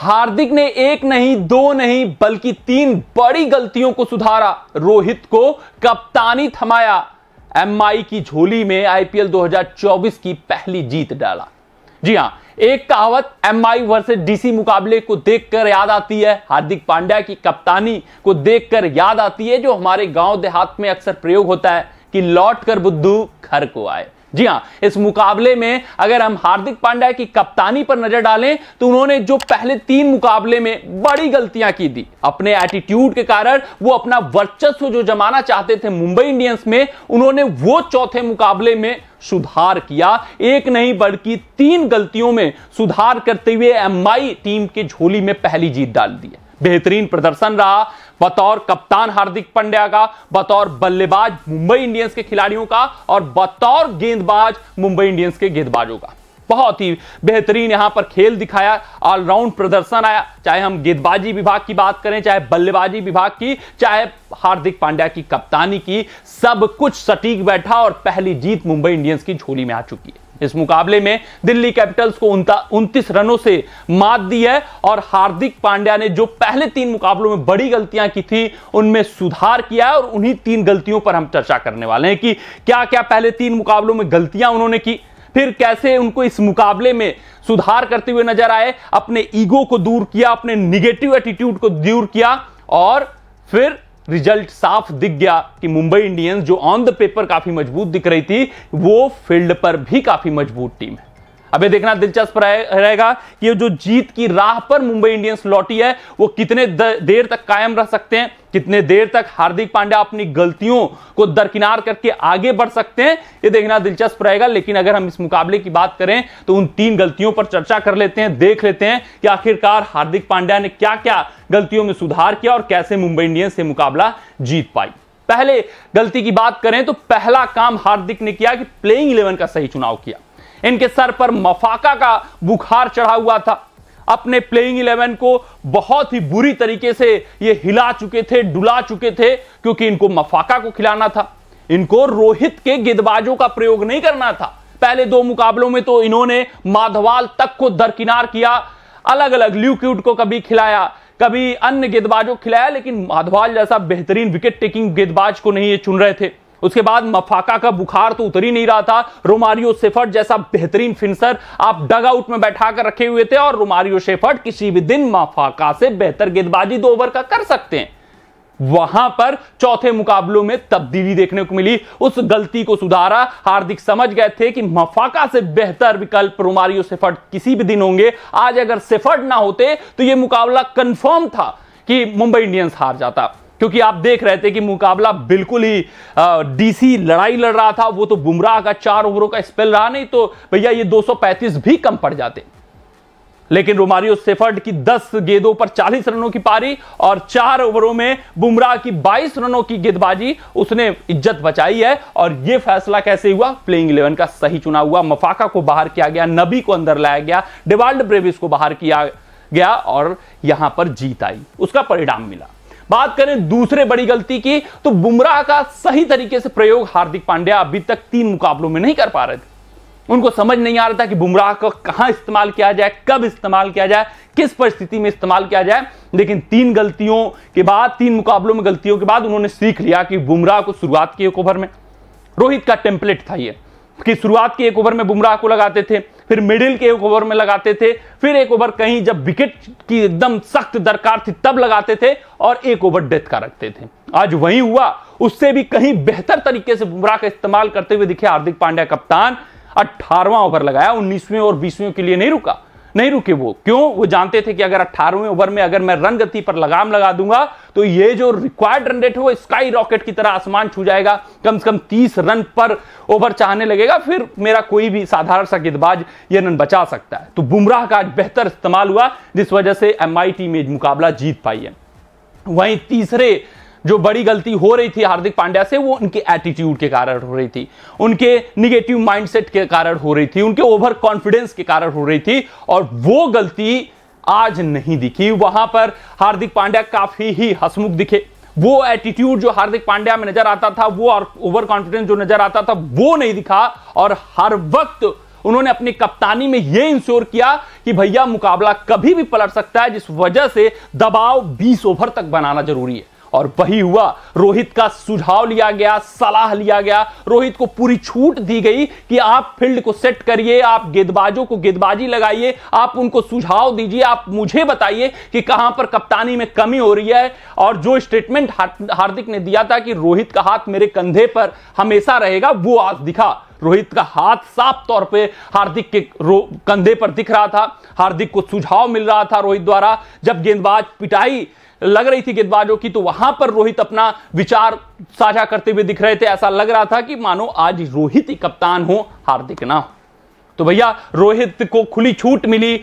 हार्दिक ने एक नहीं दो नहीं बल्कि तीन बड़ी गलतियों को सुधारा रोहित को कप्तानी थमाया एम की झोली में आईपीएल 2024 की पहली जीत डाला जी हां एक कहावत एम आई वर्सेज डीसी मुकाबले को देखकर याद आती है हार्दिक पांड्या की कप्तानी को देखकर याद आती है जो हमारे गांव देहात में अक्सर प्रयोग होता है कि लौट कर बुद्धू घर को आए जी हां इस मुकाबले में अगर हम हार्दिक पांड्या की कप्तानी पर नजर डालें तो उन्होंने जो पहले तीन मुकाबले में बड़ी गलतियां की दी अपने एटीट्यूड के कारण वो अपना वर्चस्व जो जमाना चाहते थे मुंबई इंडियंस में उन्होंने वो चौथे मुकाबले में सुधार किया एक नहीं बल्कि तीन गलतियों में सुधार करते हुए एमआई टीम के झोली में पहली जीत डाल दी बेहतरीन प्रदर्शन रहा बतौर कप्तान हार्दिक पंड्या का बतौर बल्लेबाज मुंबई इंडियंस के खिलाड़ियों का और बतौर गेंदबाज मुंबई इंडियंस के गेंदबाजों का बहुत ही बेहतरीन यहां पर खेल दिखाया ऑलराउंड प्रदर्शन आया चाहे हम गेंदबाजी विभाग की बात करें चाहे बल्लेबाजी विभाग की चाहे हार्दिक पांड्या की कप्तानी की सब कुछ सटीक बैठा और पहली जीत मुंबई इंडियंस की झोली में आ चुकी है इस मुकाबले में दिल्ली कैपिटल्स को उनतीस रनों से मात दी है और हार्दिक पांड्या ने जो पहले तीन मुकाबलों में बड़ी गलतियां की थी उनमें सुधार किया और उन्हीं तीन गलतियों पर हम चर्चा करने वाले हैं कि क्या क्या पहले तीन मुकाबलों में गलतियां उन्होंने की फिर कैसे उनको इस मुकाबले में सुधार करते हुए नजर आए अपने ईगो को दूर किया अपने निगेटिव एटीट्यूड को दूर किया और फिर रिजल्ट साफ दिख गया कि मुंबई इंडियंस जो ऑन द पेपर काफी मजबूत दिख रही थी वो फील्ड पर भी काफी मजबूत टीम है अब ये देखना दिलचस्प रहेगा कि जो जीत की राह पर मुंबई इंडियंस लौटी है वो कितने देर तक कायम रह सकते हैं कितने देर तक हार्दिक पांड्या अपनी गलतियों को दरकिनार करके आगे बढ़ सकते हैं ये देखना दिलचस्प रहेगा लेकिन अगर हम इस मुकाबले की बात करें तो उन तीन गलतियों पर चर्चा कर लेते हैं देख लेते हैं कि आखिरकार हार्दिक पांड्या ने क्या क्या गलतियों में सुधार किया और कैसे मुंबई इंडियंस ये मुकाबला जीत पाई पहले गलती की बात करें तो पहला काम हार्दिक ने किया कि प्लेइंग इलेवन का सही चुनाव किया इनके सर पर मफाका का बुखार चढ़ा हुआ था अपने प्लेइंग इलेवन को बहुत ही बुरी तरीके से ये हिला चुके थे डुला चुके थे क्योंकि इनको मफाका को खिलाना था इनको रोहित के गेंदबाजों का प्रयोग नहीं करना था पहले दो मुकाबलों में तो इन्होंने माधवाल तक को दरकिनार किया अलग अलग ल्यूक्यूट को कभी खिलाया कभी अन्य गेंदबाजों खिलाया लेकिन माधवाल जैसा बेहतरीन विकेट टेकिंग गेंदबाज को नहीं ये चुन रहे थे उसके बाद मफाका का बुखार तो उतर ही नहीं रहा था रोमारियो सेफर्ट जैसा बेहतरीन फिनसर आप डग आउट में बैठा कर रखे हुए थे और रोमारियो सेफर्ट किसी भी दिन मफाका से बेहतर गेंदबाजी दो ओवर का कर सकते हैं वहां पर चौथे मुकाबलों में तब्दीली देखने को मिली उस गलती को सुधारा हार्दिक समझ गए थे कि मफाका से बेहतर विकल्प रोमारियो सेफर्ट किसी भी दिन होंगे आज अगर सेफर्ट ना होते तो यह मुकाबला कंफर्म था कि मुंबई इंडियंस हार जाता क्योंकि आप देख रहे थे कि मुकाबला बिल्कुल ही डीसी लड़ाई लड़ रहा था वो तो बुमराह का चार ओवरों का स्पेल रहा नहीं तो भैया ये 235 भी कम पड़ जाते लेकिन रोमारियो सेफर्ड की 10 गेंदों पर 40 रनों की पारी और चार ओवरों में बुमराह की 22 रनों की गेंदबाजी उसने इज्जत बचाई है और यह फैसला कैसे हुआ प्लेइंग 11 का सही चुना हुआ मफाका को बाहर किया गया नबी को अंदर लाया गया डेवाल्ड ब्रेविस को बाहर किया गया और यहां पर जीत आई उसका परिणाम मिला बात करें दूसरे बड़ी गलती की तो बुमराह का सही तरीके से प्रयोग हार्दिक पांड्या अभी तक तीन मुकाबलों में नहीं कर पा रहे थे उनको समझ नहीं आ रहा था कि बुमराह को कहां इस्तेमाल किया जाए कब इस्तेमाल किया जाए किस परिस्थिति में इस्तेमाल किया जाए लेकिन तीन गलतियों के बाद तीन मुकाबलों में गलतियों के बाद उन्होंने सीख लिया कि बुमराह को शुरुआत के एक ओवर में रोहित का टेम्पलेट था यह कि शुरुआत के एक ओवर में बुमराह को लगाते थे फिर मिडिल के एक ओवर में लगाते थे फिर एक ओवर कहीं जब विकेट की एकदम सख्त दरकार थी तब लगाते थे और एक ओवर डेथ का रखते थे आज वही हुआ उससे भी कहीं बेहतर तरीके से बुमराह का इस्तेमाल करते हुए दिखे हार्दिक पांड्या कप्तान अट्ठारवा ओवर लगाया उन्नीसवें और बीसवें के लिए नहीं रुका नहीं रुके वो क्यों वो जानते थे कि अगर अट्ठारहवें ओवर में अगर मैं रन गति पर लगाम लगा दूंगा तो ये जो रिक्वायर्ड रन रेट है वो स्काई रॉकेट की तरह आसमान छू जाएगा कम से कम तीस रन पर ओवर चाहने लगेगा फिर मेरा कोई भी साधारण सा गेंदबाज ये रन बचा सकता है तो बुमराह का आज बेहतर इस्तेमाल हुआ जिस वजह से एम में मुकाबला जीत पाई है वहीं तीसरे जो बड़ी गलती हो रही थी हार्दिक पांड्या से वो उनके एटीट्यूड के कारण हो रही थी उनके निगेटिव माइंडसेट के कारण हो रही थी उनके ओवर कॉन्फिडेंस के कारण हो रही थी और वो गलती आज नहीं दिखी वहां पर हार्दिक पांड्या काफी ही हसमुख दिखे वो एटीट्यूड जो हार्दिक पांड्या में नजर आता था वो और ओवर कॉन्फिडेंस जो नजर आता था वो नहीं दिखा और हर वक्त उन्होंने अपनी कप्तानी में यह इंश्योर किया कि भैया मुकाबला कभी भी पलट सकता है जिस वजह से दबाव 20 ओवर तक बनाना जरूरी है और वही हुआ रोहित का सुझाव लिया गया सलाह लिया गया रोहित को पूरी छूट दी गई कि आप फील्ड को सेट करिए आप गेंदबाजों को गेंदबाजी लगाइए आप उनको सुझाव दीजिए आप मुझे बताइए कि कहां पर कप्तानी में कमी हो रही है और जो स्टेटमेंट हार्दिक ने दिया था कि रोहित का हाथ मेरे कंधे पर हमेशा रहेगा वो आज दिखा रोहित का हाथ साफ तौर पे हार्दिक के कंधे पर दिख रहा था हार्दिक को सुझाव मिल रहा था रोहित द्वारा जब गेंदबाज पिटाई लग रही थी गेंदबाजों की तो वहां पर रोहित अपना विचार साझा करते हुए दिख रहे थे ऐसा लग रहा था कि मानो आज रोहित ही कप्तान हो हार्दिक ना तो भैया रोहित को खुली छूट मिली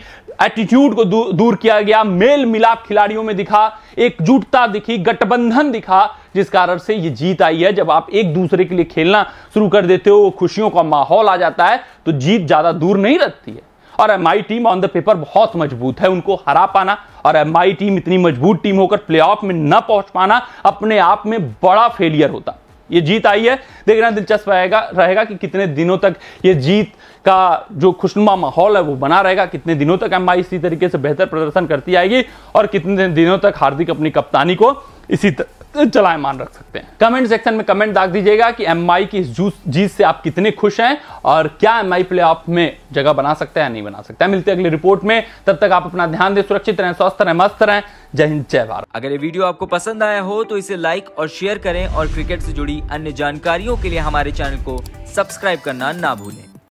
एटीट्यूड को दूर किया गया मेल मिलाप खिलाड़ियों में दिखा एकजुटता दिखी गठबंधन दिखा जिस कारण से ये जीत आई है जब आप एक दूसरे के लिए खेलना शुरू कर देते हो खुशियों का माहौल आ जाता है तो जीत ज़्यादा दूर नहीं रहती है और M team on the paper बहुत मजबूत है उनको हरा पाना और एम टीम इतनी मजबूत टीम होकर प्ले में न पहुंच पाना अपने आप में बड़ा फेलियर होता ये जीत आई है देखना दिलचस्प रहेगा रहेगा कि कितने दिनों तक ये जीत का जो खुशनुमा माहौल है वो बना रहेगा कितने दिनों तक एम इसी तरीके से बेहतर प्रदर्शन करती आएगी और कितने दिनों तक हार्दिक अपनी कप्तानी को इसी तर... चलायमान रख सकते हैं कमेंट सेक्शन में कमेंट दाग दीजिएगा कि एम की जीत से आप कितने खुश हैं और क्या एम आई प्ले ऑफ में जगह बना सकता है या नहीं बना सकता है मिलते हैं अगली रिपोर्ट में तब तक आप अपना ध्यान दें सुरक्षित रहें स्वस्थ रहें मस्त रहें जय हिंद जय भारत अगर ये वीडियो आपको पसंद आया हो तो इसे लाइक और शेयर करें और क्रिकेट से जुड़ी अन्य जानकारियों के लिए हमारे चैनल को सब्सक्राइब करना ना भूलें